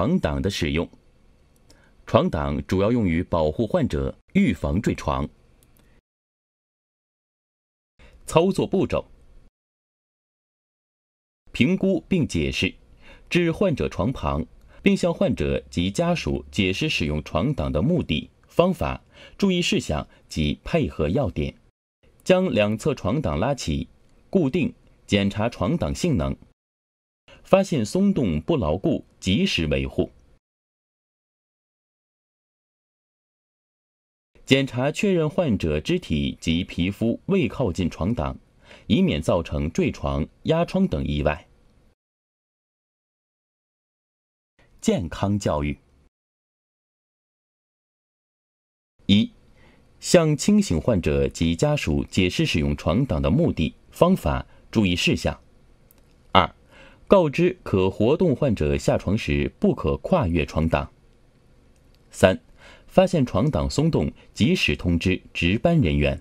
床挡的使用，床挡主要用于保护患者，预防坠床。操作步骤：评估并解释，至患者床旁，并向患者及家属解释使用床挡的目的、方法、注意事项及配合要点。将两侧床挡拉起，固定，检查床挡性能。发现松动不牢固，及时维护。检查确认患者肢体及皮肤未靠近床挡，以免造成坠床、压疮等意外。健康教育：一、向清醒患者及家属解释使用床挡的目的、方法、注意事项。告知可活动患者下床时不可跨越床档。三，发现床档松动，及时通知值班人员。